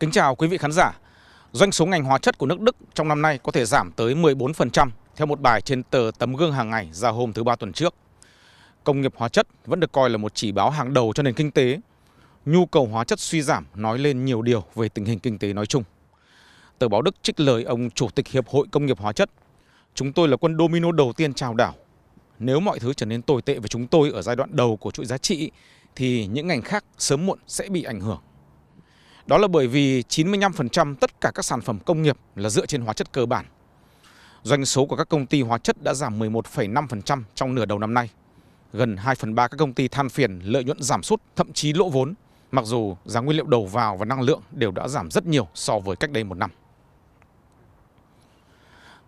Kính chào quý vị khán giả. Doanh số ngành hóa chất của nước Đức trong năm nay có thể giảm tới 14% theo một bài trên tờ Tấm gương hàng ngày ra hôm thứ ba tuần trước. Công nghiệp hóa chất vẫn được coi là một chỉ báo hàng đầu cho nền kinh tế. Nhu cầu hóa chất suy giảm nói lên nhiều điều về tình hình kinh tế nói chung. Tờ báo Đức trích lời ông chủ tịch Hiệp hội Công nghiệp hóa chất. Chúng tôi là quân domino đầu tiên chào đảo. Nếu mọi thứ trở nên tồi tệ với chúng tôi ở giai đoạn đầu của chuỗi giá trị thì những ngành khác sớm muộn sẽ bị ảnh hưởng. Đó là bởi vì 95% tất cả các sản phẩm công nghiệp là dựa trên hóa chất cơ bản. Doanh số của các công ty hóa chất đã giảm 11,5% trong nửa đầu năm nay. Gần 2 phần 3 các công ty than phiền lợi nhuận giảm sút, thậm chí lỗ vốn, mặc dù giá nguyên liệu đầu vào và năng lượng đều đã giảm rất nhiều so với cách đây một năm.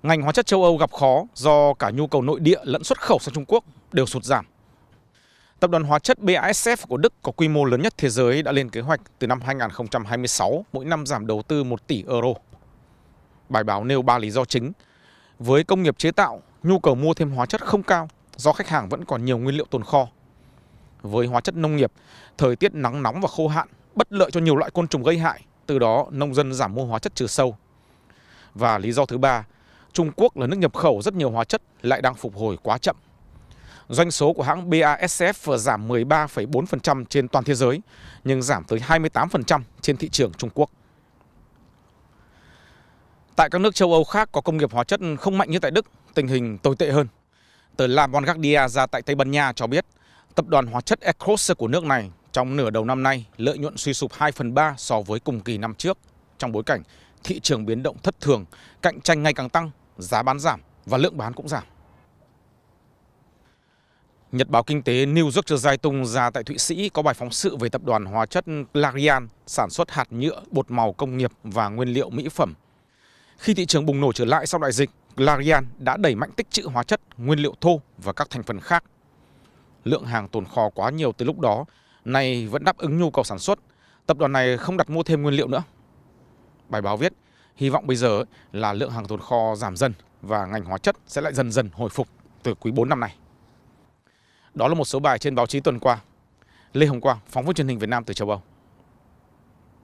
Ngành hóa chất châu Âu gặp khó do cả nhu cầu nội địa lẫn xuất khẩu sang Trung Quốc đều sụt giảm Tập đoàn hóa chất BASF của Đức có quy mô lớn nhất thế giới đã lên kế hoạch từ năm 2026 mỗi năm giảm đầu tư 1 tỷ euro. Bài báo nêu 3 lý do chính. Với công nghiệp chế tạo, nhu cầu mua thêm hóa chất không cao do khách hàng vẫn còn nhiều nguyên liệu tồn kho. Với hóa chất nông nghiệp, thời tiết nắng nóng và khô hạn bất lợi cho nhiều loại côn trùng gây hại, từ đó nông dân giảm mua hóa chất trừ sâu. Và lý do thứ ba, Trung Quốc là nước nhập khẩu rất nhiều hóa chất lại đang phục hồi quá chậm Doanh số của hãng BASF vừa giảm 13,4% trên toàn thế giới, nhưng giảm tới 28% trên thị trường Trung Quốc. Tại các nước châu Âu khác có công nghiệp hóa chất không mạnh như tại Đức, tình hình tồi tệ hơn. Tờ La Vanguardia ra tại Tây Ban Nha cho biết, tập đoàn hóa chất Ecros của nước này trong nửa đầu năm nay lợi nhuận suy sụp 2 phần 3 so với cùng kỳ năm trước, trong bối cảnh thị trường biến động thất thường, cạnh tranh ngày càng tăng, giá bán giảm và lượng bán cũng giảm. Nhật báo kinh tế New York Giai Tung ra tại Thụy Sĩ có bài phóng sự về tập đoàn hóa chất Clarian sản xuất hạt nhựa, bột màu công nghiệp và nguyên liệu mỹ phẩm. Khi thị trường bùng nổ trở lại sau đại dịch, Clarian đã đẩy mạnh tích trữ hóa chất, nguyên liệu thô và các thành phần khác. Lượng hàng tồn kho quá nhiều từ lúc đó, nay vẫn đáp ứng nhu cầu sản xuất. Tập đoàn này không đặt mua thêm nguyên liệu nữa. Bài báo viết, hy vọng bây giờ là lượng hàng tồn kho giảm dần và ngành hóa chất sẽ lại dần dần hồi phục từ quý 4 năm nay. Đó là một số bài trên báo chí tuần qua. Lê Hồng Quang, phóng viên truyền hình Việt Nam từ châu Âu.